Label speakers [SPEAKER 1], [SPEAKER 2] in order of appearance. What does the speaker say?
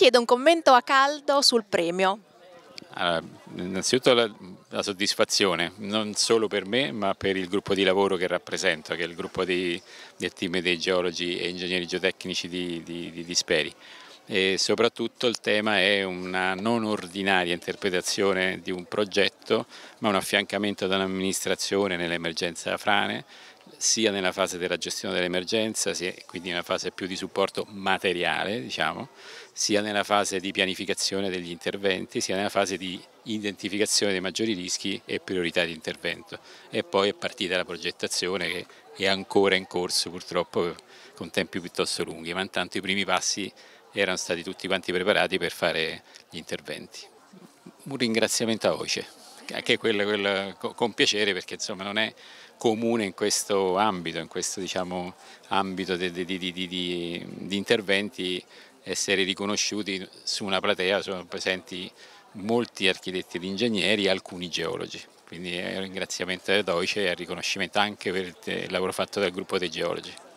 [SPEAKER 1] chiede un commento a caldo sul premio. Allora, innanzitutto la, la, soddisfazione, non solo per me ma per il gruppo di lavoro che rappresento, che è il gruppo di, del team dei geologi e ingegneri geotecnici di, di, di, di Speri. E soprattutto il tema è una non ordinaria interpretazione di un progetto ma un affiancamento da un'amministrazione nell'emergenza frane sia nella fase della gestione dell'emergenza, quindi nella fase più di supporto materiale, diciamo, sia nella fase di pianificazione degli interventi, sia nella fase di identificazione dei maggiori rischi e priorità di intervento. E poi è partita la progettazione che è ancora in corso purtroppo con tempi piuttosto lunghi, ma intanto i primi passi erano stati tutti quanti preparati per fare gli interventi. Un ringraziamento a Oce anche quello, quello, con piacere perché insomma non è comune in questo ambito, in questo diciamo, ambito di, di, di, di, interventi essere riconosciuti su una platea, sono presenti molti architetti ed ingegneri e alcuni geologi. Quindi è un ringraziamento alla Deutsche e un riconoscimento anche per il lavoro fatto dal gruppo dei geologi.